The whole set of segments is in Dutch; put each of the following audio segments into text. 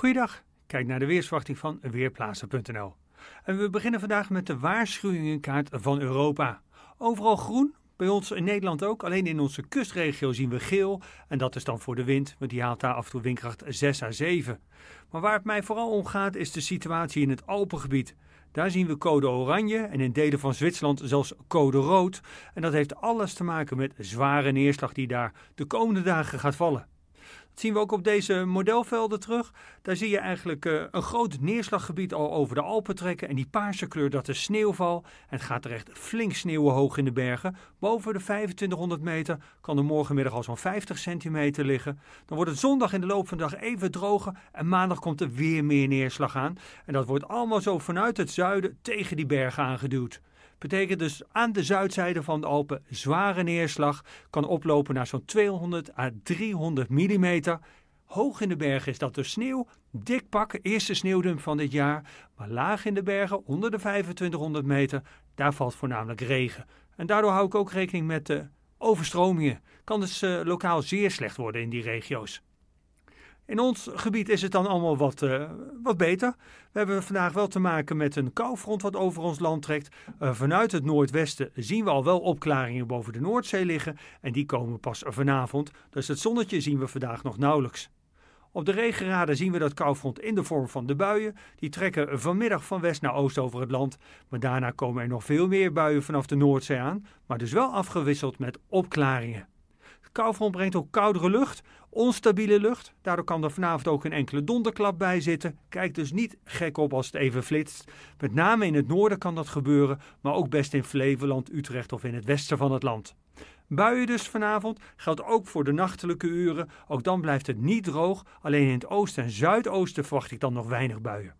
Goeiedag, kijk naar de weersverwachting van Weerplaatsen.nl. En we beginnen vandaag met de waarschuwingenkaart van Europa. Overal groen, bij ons in Nederland ook, alleen in onze kustregio zien we geel. En dat is dan voor de wind, want die haalt daar af en toe windkracht 6 à 7. Maar waar het mij vooral om gaat is de situatie in het Alpengebied. Daar zien we code oranje en in delen van Zwitserland zelfs code rood. En dat heeft alles te maken met zware neerslag die daar de komende dagen gaat vallen zien we ook op deze modelvelden terug. Daar zie je eigenlijk eh, een groot neerslaggebied al over de Alpen trekken. En die paarse kleur, dat is sneeuwval. En het gaat er echt flink sneeuwen hoog in de bergen. Boven de 2500 meter kan er morgenmiddag al zo'n 50 centimeter liggen. Dan wordt het zondag in de loop van de dag even droger. En maandag komt er weer meer neerslag aan. En dat wordt allemaal zo vanuit het zuiden tegen die bergen aangeduwd. Betekent dus aan de zuidzijde van de Alpen zware neerslag. Kan oplopen naar zo'n 200 à 300 mm. Hoog in de bergen is dat dus sneeuw. Dik pak, eerste sneeuwdump van dit jaar. Maar laag in de bergen, onder de 2500 meter, daar valt voornamelijk regen. En daardoor hou ik ook rekening met de overstromingen. Kan dus eh, lokaal zeer slecht worden in die regio's. In ons gebied is het dan allemaal wat, eh, wat beter. We hebben vandaag wel te maken met een koufront wat over ons land trekt. Eh, vanuit het noordwesten zien we al wel opklaringen boven de Noordzee liggen. En die komen pas vanavond. Dus het zonnetje zien we vandaag nog nauwelijks. Op de regenraden zien we dat koufront in de vorm van de buien. Die trekken vanmiddag van west naar oost over het land. Maar daarna komen er nog veel meer buien vanaf de Noordzee aan. Maar dus wel afgewisseld met opklaringen. Kaufman brengt ook koudere lucht, onstabiele lucht. Daardoor kan er vanavond ook een enkele donderklap bij zitten. Kijk dus niet gek op als het even flitst. Met name in het noorden kan dat gebeuren, maar ook best in Flevoland, Utrecht of in het westen van het land. Buien dus vanavond geldt ook voor de nachtelijke uren. Ook dan blijft het niet droog. Alleen in het oosten en zuidoosten verwacht ik dan nog weinig buien.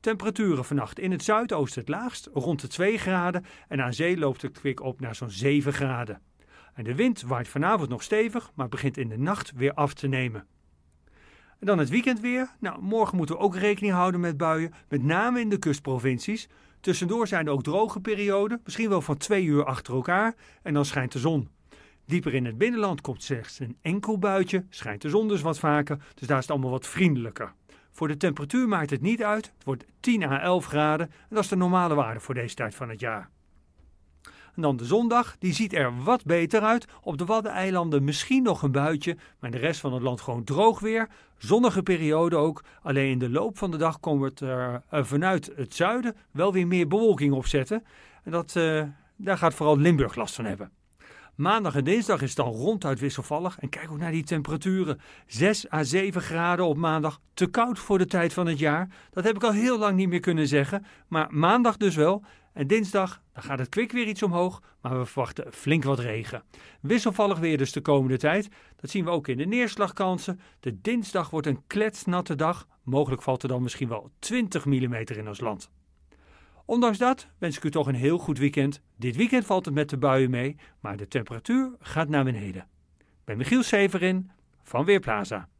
Temperaturen vannacht in het zuidoosten het laagst, rond de 2 graden. En aan zee loopt het kwik op naar zo'n 7 graden. En de wind waait vanavond nog stevig, maar begint in de nacht weer af te nemen. En dan het weekendweer. Nou, morgen moeten we ook rekening houden met buien, met name in de kustprovincies. Tussendoor zijn er ook droge perioden, misschien wel van twee uur achter elkaar, en dan schijnt de zon. Dieper in het binnenland komt slechts een enkel buitje, schijnt de zon dus wat vaker, dus daar is het allemaal wat vriendelijker. Voor de temperatuur maakt het niet uit, het wordt 10 à 11 graden, en dat is de normale waarde voor deze tijd van het jaar dan de zondag, die ziet er wat beter uit. Op de Waddeneilanden misschien nog een buitje, maar de rest van het land gewoon droog weer. Zonnige periode ook. Alleen in de loop van de dag komen we het er eh, vanuit het zuiden wel weer meer bewolking opzetten. En dat, eh, daar gaat vooral Limburg last van hebben. Maandag en dinsdag is het dan ronduit wisselvallig. En kijk ook naar die temperaturen. 6 à 7 graden op maandag. Te koud voor de tijd van het jaar. Dat heb ik al heel lang niet meer kunnen zeggen. Maar maandag dus wel. En dinsdag dan gaat het kwik weer iets omhoog, maar we verwachten flink wat regen. Wisselvallig weer dus de komende tijd. Dat zien we ook in de neerslagkansen. De dinsdag wordt een kletsnatte dag. Mogelijk valt er dan misschien wel 20 mm in ons land. Ondanks dat wens ik u toch een heel goed weekend. Dit weekend valt het met de buien mee, maar de temperatuur gaat naar beneden. Ik ben Michiel Severin van Weerplaza.